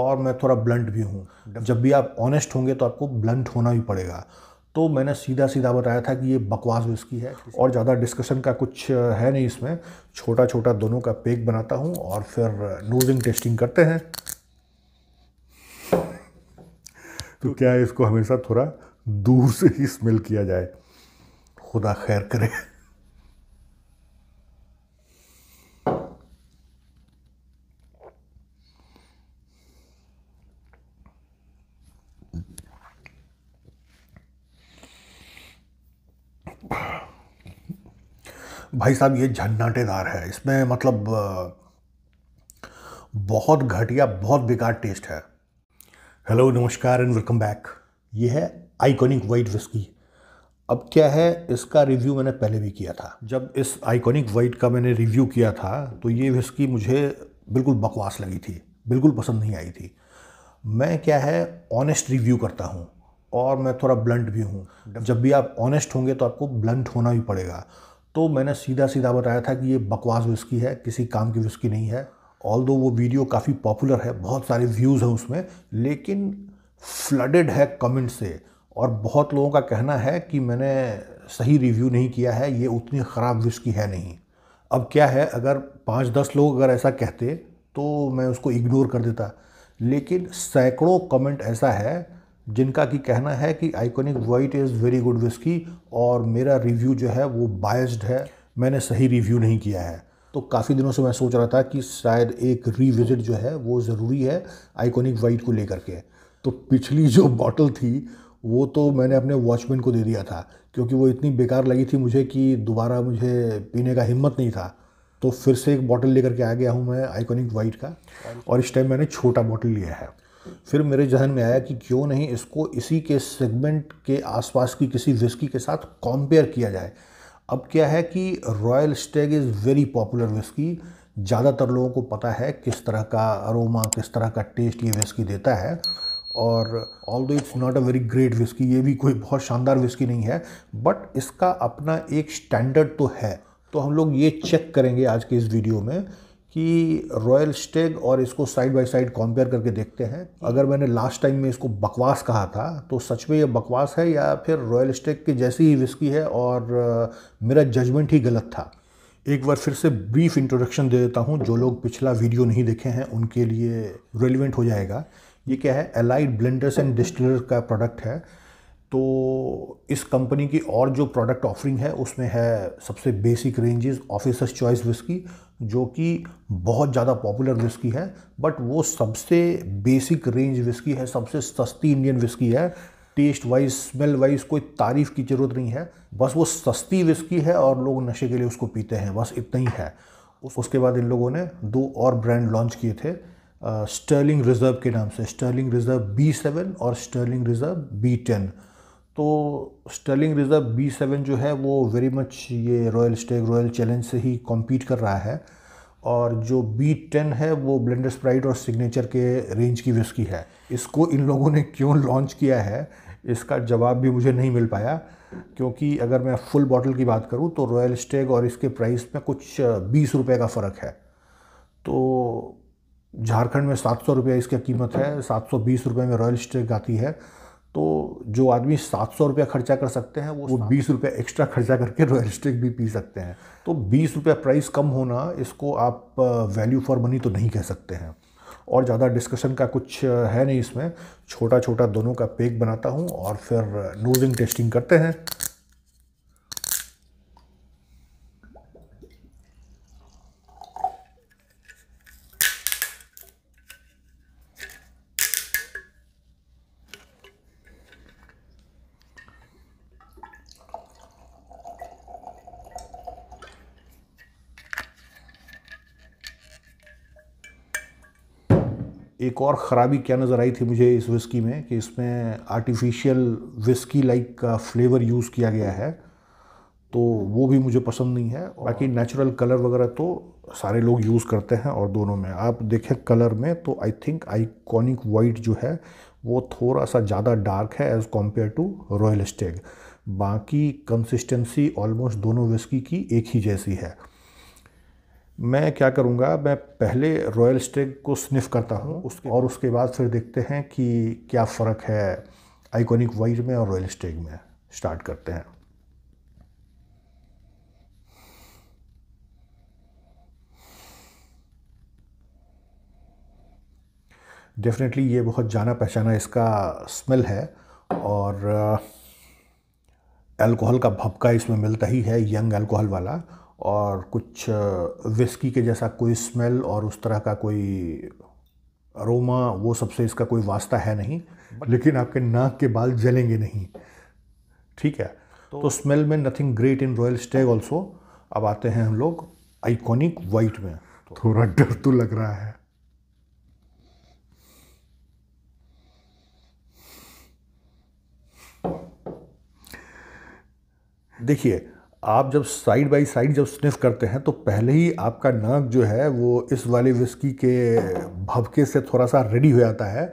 और मैं थोड़ा ब्लंट भी हूँ जब भी आप ऑनेस्ट होंगे तो आपको ब्लंट होना ही पड़ेगा तो मैंने सीधा सीधा बताया था कि ये बकवास विस्की है और ज़्यादा डिस्कशन का कुछ है नहीं इसमें छोटा छोटा दोनों का पेक बनाता हूँ और फिर नोजिंग टेस्टिंग करते हैं तो, तो क्या इसको हमेशा थोड़ा दूर से ही स्मेल किया जाए खुदा खैर करे भाई साहब ये झन्नाटेदार है इसमें मतलब बहुत घटिया बहुत बेकार टेस्ट है हेलो नमस्कार एंड वेलकम बैक ये है आइकॉनिक वाइट विस्की अब क्या है इसका रिव्यू मैंने पहले भी किया था जब इस आइकॉनिक वाइट का मैंने रिव्यू किया था तो ये विस्की मुझे बिल्कुल बकवास लगी थी बिल्कुल पसंद नहीं आई थी मैं क्या है ऑनेस्ट रिव्यू करता हूँ और मैं थोड़ा ब्लंट भी हूँ जब भी आप ऑनेस्ट होंगे तो आपको ब्लंट होना भी पड़ेगा तो मैंने सीधा सीधा बताया था कि ये बकवास विस्की है किसी काम की विस्की नहीं है ऑल दो वो वीडियो काफ़ी पॉपुलर है बहुत सारे व्यूज़ हैं उसमें लेकिन फ्लडेड है कमेंट से और बहुत लोगों का कहना है कि मैंने सही रिव्यू नहीं किया है ये उतनी ख़राब विस्की है नहीं अब क्या है अगर पाँच दस लोग अगर ऐसा कहते तो मैं उसको इग्नोर कर देता लेकिन सैकड़ों कमेंट ऐसा है जिनका कि कहना है कि iconic white is very good whisky और मेरा रिव्यू जो है वो बायस्ड है मैंने सही रिव्यू नहीं किया है तो काफ़ी दिनों से मैं सोच रहा था कि शायद एक रिविजिट जो है वो ज़रूरी है आइकॉनिक वाइट को लेकर के तो पिछली जो बॉटल थी वो तो मैंने अपने वॉचमैन को दे दिया था क्योंकि वो इतनी बेकार लगी थी मुझे कि दोबारा मुझे पीने का हिम्मत नहीं था तो फिर से एक बॉटल लेकर के आ गया हूँ मैं आइकॉनिक वाइट का और इस टाइम मैंने छोटा बॉटल लिया है फिर मेरे जहन में आया कि क्यों नहीं इसको इसी के सेगमेंट के आसपास की किसी विस्की के साथ कंपेयर किया जाए अब क्या है कि Royal Stag is very popular whisky ज़्यादातर लोगों को पता है किस तरह का अरोमा किस तरह का टेस्ट ये विस्की देता है और although it's not a very great whisky ये भी कोई बहुत शानदार विस्की नहीं है बट इसका अपना एक स्टैंडर्ड तो है तो हम लोग ये चेक करेंगे आज के इस वीडियो में कि रॉयल स्टेग और इसको साइड बाय साइड कंपेयर करके देखते हैं अगर मैंने लास्ट टाइम में इसको बकवास कहा था तो सच में ये बकवास है या फिर रॉयल स्टेग की जैसी ही विस्की है और मेरा जजमेंट ही गलत था एक बार फिर से ब्रीफ इंट्रोडक्शन दे देता हूँ जो लोग पिछला वीडियो नहीं देखे हैं उनके लिए रेलिवेंट हो जाएगा ये क्या है एलाइड ब्लेंडर्स एंड डिस्टिलर का प्रोडक्ट है तो इस कंपनी की और जो प्रोडक्ट ऑफरिंग है उसमें है सबसे basic ranges Officer's Choice whisky जो कि बहुत ज़्यादा पॉपुलर विस्की है बट वो सबसे बेसिक रेंज विस्की है सबसे सस्ती इंडियन विस्की है टेस्ट वाइज स्मेल वाइज कोई तारीफ़ की ज़रूरत नहीं है बस वो सस्ती विस्की है और लोग नशे के लिए उसको पीते हैं बस इतना ही है उसके बाद इन लोगों ने दो और ब्रांड लॉन्च किए थे स्टर्लिंग रिज़र्व के नाम से स्टर्लिंग रिज़र्व बी सेवन और स्टर्लिंग रिज़र्व बी टेन तो स्टर्लिंग रिज़र्व बी सेवन जो है वो वेरी मच ये रॉयल स्टेग रॉयल चैलेंज से ही कॉम्पीट कर रहा है और जो बी टेन है वो ब्लेंडर स्प्राइट और सिग्नेचर के रेंज की विस्की है इसको इन लोगों ने क्यों लॉन्च किया है इसका जवाब भी मुझे नहीं मिल पाया क्योंकि अगर मैं फुल बॉटल की बात करूँ तो रॉयल स्टेग और इसके प्राइस में कुछ बीस रुपये का फ़र्क है तो झारखंड में सात सौ रुपये इसकी कीमत है सात सौ बीस रुपये में रॉयल स्टेग आती है तो जो आदमी सात सौ रुपया खर्चा कर सकते हैं वो वो बीस रुपया एक्स्ट्रा खर्चा करके रॉयल स्टेक भी पी सकते हैं तो बीस रुपया प्राइस कम होना इसको आप वैल्यू फॉर मनी तो नहीं कह सकते हैं और ज़्यादा डिस्कशन का कुछ है नहीं इसमें छोटा छोटा दोनों का पेक बनाता हूँ और फिर नोजिंग टेस्टिंग करते हैं एक और ख़राबी क्या नज़र आई थी मुझे इस विस्की में कि इसमें आर्टिफिशियल विस्की लाइक का फ्लेवर यूज़ किया गया है तो वो भी मुझे पसंद नहीं है बाकी नेचुरल कलर वगैरह तो सारे लोग यूज़ करते हैं और दोनों में आप देखें कलर में तो आई थिंक आइकॉनिक वाइट जो है वो थोड़ा सा ज़्यादा डार्क है as compare to Royal Stag बाकी कंसिस्टेंसी ऑलमोस्ट दोनों विस्की की एक ही जैसी है मैं क्या करूँगा मैं पहले रॉयल स्टेक को स्निफ करता हूँ उसके और उसके बाद फिर देखते हैं कि क्या फ़र्क है आइकॉनिक वाइज में और रॉयल स्टेक में स्टार्ट करते हैं डेफिनेटली ये बहुत जाना पहचाना इसका स्मेल है और अल्कोहल का भपका इसमें मिलता ही है यंग अल्कोहल वाला और कुछ विस्की के जैसा कोई स्मेल और उस तरह का कोई अरोमा वो सबसे इसका कोई वास्ता है नहीं लेकिन आपके नाक के बाल जलेंगे नहीं ठीक है तो, तो स्मेल में nothing great in Royal Stag also अब आते हैं हम लोग आइकॉनिक वाइट में तो थोड़ा डर तो लग रहा है देखिए आप जब साइड बाय साइड जब स्निफ करते हैं तो पहले ही आपका नाक जो है वो इस वाले विस्की के भबके से थोड़ा सा रेडी हो जाता है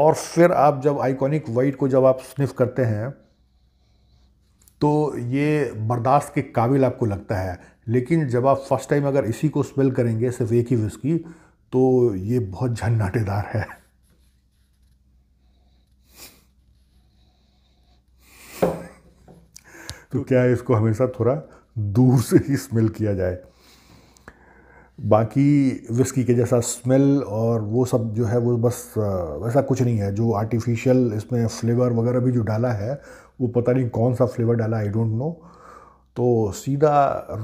और फिर आप जब आइकॉनिक वाइट को जब आप स्निफ करते हैं तो ये बर्दाश्त के काबिल आपको लगता है लेकिन जब आप फर्स्ट टाइम अगर इसी को स्मेल करेंगे सिर्फ एक ही विस्की तो ये बहुत झन्नाटेदार है तो क्या है इसको हमेशा थोड़ा दूर से ही स्मेल किया जाए बाकी विस्की के जैसा स्मेल और वो सब जो है वो बस वैसा कुछ नहीं है जो आर्टिफिशियल इसमें फ्लेवर वगैरह भी जो डाला है वो पता नहीं कौन सा फ्लेवर डाला आई डोंट नो तो सीधा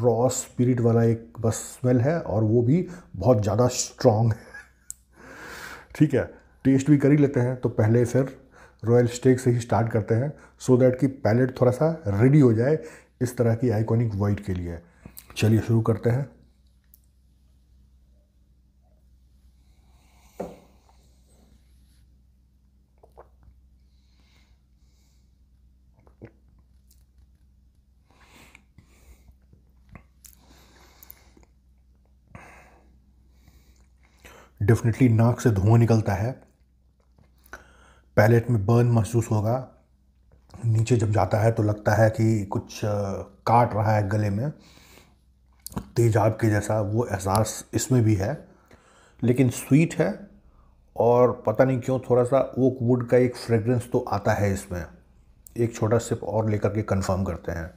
रॉ स्पिरिट वाला एक बस स्मेल है और वो भी बहुत ज़्यादा स्ट्रॉन्ग है ठीक है टेस्ट भी कर ही लेते हैं तो पहले फिर रॉयल स्टेक से ही स्टार्ट करते हैं सो so दैट कि पैलेट थोड़ा सा रेडी हो जाए इस तरह की आइकॉनिक वाइट के लिए चलिए शुरू करते हैं डेफिनेटली नाक से धुआं निकलता है पैलेट में बर्न महसूस होगा नीचे जब जाता है तो लगता है कि कुछ काट रहा है गले में तेजाब के जैसा वो एहसास इसमें भी है लेकिन स्वीट है और पता नहीं क्यों थोड़ा सा ओक वुड का एक फ्रेगरेंस तो आता है इसमें एक छोटा सिप और लेकर के कंफर्म करते हैं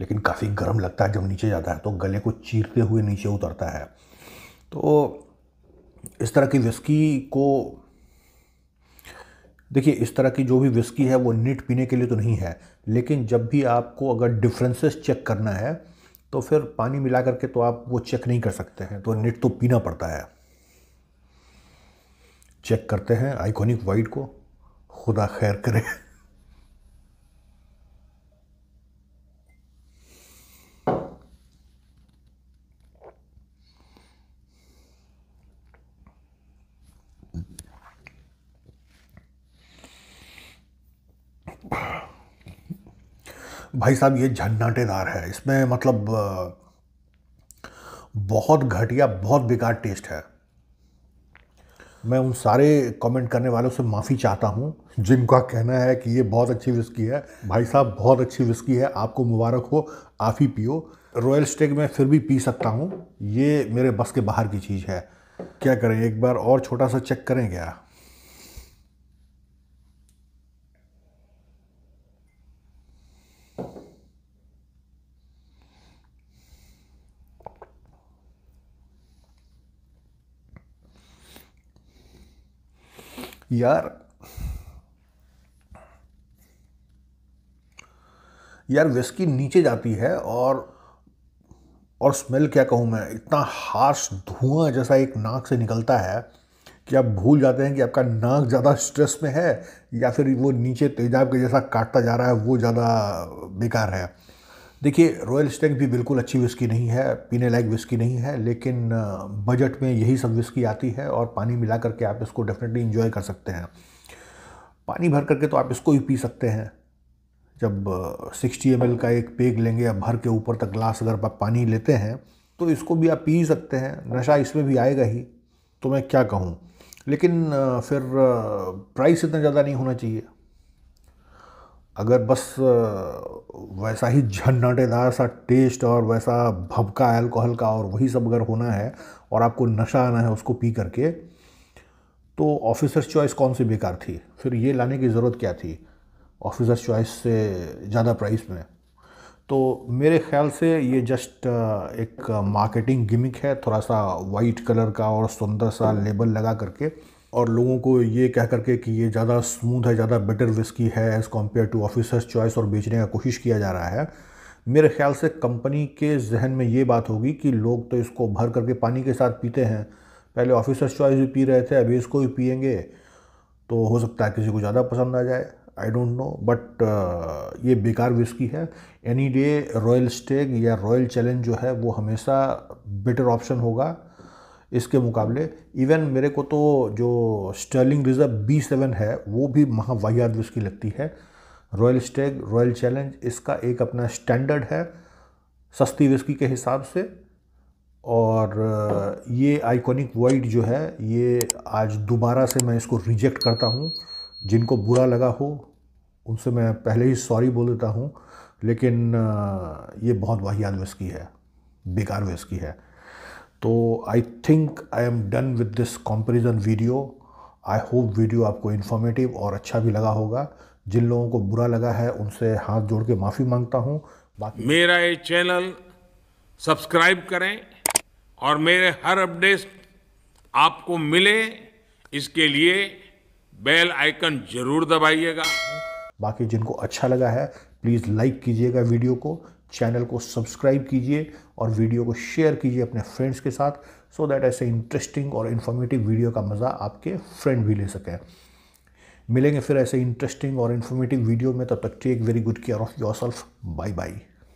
लेकिन काफ़ी गर्म लगता है जब नीचे जाता है तो गले को चीरते हुए नीचे उतरता है तो इस तरह की विस्की को देखिए इस तरह की जो भी विस्की है वो निट पीने के लिए तो नहीं है लेकिन जब भी आपको अगर डिफरेंसेस चेक करना है तो फिर पानी मिला करके तो आप वो चेक नहीं कर सकते हैं तो निट तो पीना पड़ता है चेक करते हैं आइकॉनिक वाइट को खुदा खैर करें भाई साहब ये झन्नाटेदार है इसमें मतलब बहुत घटिया बहुत बेकार टेस्ट है मैं उन सारे कमेंट करने वालों से माफ़ी चाहता हूँ जिनका कहना है कि ये बहुत अच्छी विस्की है भाई साहब बहुत अच्छी विस्की है आपको मुबारक हो आप ही पियो रॉयल स्टेक मैं फिर भी पी सकता हूँ ये मेरे बस के बाहर की चीज़ है क्या करें एक बार और छोटा सा चेक करें क्या यार यार विस्की नीचे जाती है और और स्मेल क्या कहूँ मैं इतना हार्श धुआं जैसा एक नाक से निकलता है कि आप भूल जाते हैं कि आपका नाक ज़्यादा स्ट्रेस में है या फिर वो नीचे तेजाब के जैसा काटता जा रहा है वो ज़्यादा बेकार है देखिए रॉयल स्टैग भी बिल्कुल अच्छी विस्की नहीं है पीने लायक विस्की नहीं है लेकिन बजट में यही सब विस्की आती है और पानी मिला करके आप इसको डेफिनेटली इन्जॉय कर सकते हैं पानी भर करके तो आप इसको ही पी सकते हैं जब सिक्सटी एम का एक पेग लेंगे या भर के ऊपर तक ग्लास अगर आप पानी लेते हैं तो इसको भी आप पी सकते हैं नशा इसमें भी आएगा ही तो मैं क्या कहूँ लेकिन फिर प्राइस इतना ज़्यादा नहीं होना चाहिए अगर बस वैसा ही झन्नाटेदार सा टेस्ट और वैसा भबका अल्कोहल का और वही सब अगर होना है और आपको नशा आना है उसको पी करके तो ऑफिसर्स चॉइस कौन सी बेकार थी फिर ये लाने की ज़रूरत क्या थी ऑफिसर्स चॉइस से ज़्यादा प्राइस में तो मेरे ख्याल से ये जस्ट एक मार्केटिंग गिमिक है थोड़ा सा वाइट कलर का और सुंदर सा लेबल लगा करके और लोगों को ये कह करके कि ये ज़्यादा स्मूथ है ज़्यादा बेटर विस्की है as compare to Officer's Choice और बेचने का कोशिश किया जा रहा है मेरे ख्याल से कंपनी के जहन में ये बात होगी कि लोग तो इसको भर करके पानी के साथ पीते हैं पहले ऑफिसर्स चॉइस भी पी रहे थे अभी इसको भी पियेंगे तो हो सकता है किसी को ज़्यादा पसंद आ जाए आई डोंट नो बट ये बेकार विस्की है एनी डे रॉयल स्टेग या रॉयल चैलेंज जो है वो हमेशा बेटर ऑप्शन होगा इसके मुकाबले इवन मेरे को तो जो स्टर्लिंग रिज़र्व बी सेवन है वो भी महावाहियात उसकी लगती है रॉयल स्टेग रॉयल चैलेंज इसका एक अपना स्टैंडर्ड है सस्ती विस्की के हिसाब से और ये आइकॉनिक वाइट जो है ये आज दोबारा से मैं इसको रिजेक्ट करता हूँ जिनको बुरा लगा हो उनसे मैं पहले ही सॉरी बोल देता हूँ लेकिन ये बहुत वाहियात विस्की है बेकार विस्की है तो I think I am done with this comparison video I hope video आपको इन्फॉर्मेटिव और अच्छा भी लगा होगा जिन लोगों को बुरा लगा है उनसे हाथ जोड़ के माफ़ी मांगता हूँ बाकी मेरा ये चैनल सब्सक्राइब करें और मेरे हर अपडेट आपको मिले इसके लिए बेल आइकन जरूर दबाइएगा बाकी जिनको अच्छा लगा है प्लीज़ लाइक कीजिएगा वीडियो को चैनल को सब्सक्राइब कीजिए और वीडियो को शेयर कीजिए अपने फ्रेंड्स के साथ सो so दैट ऐसे इंटरेस्टिंग और इन्फॉर्मेटिव वीडियो का मज़ा आपके फ्रेंड भी ले सकें मिलेंगे फिर ऐसे इंटरेस्टिंग और इन्फॉर्मेटिव वीडियो में तब तक take very good care of yourself bye bye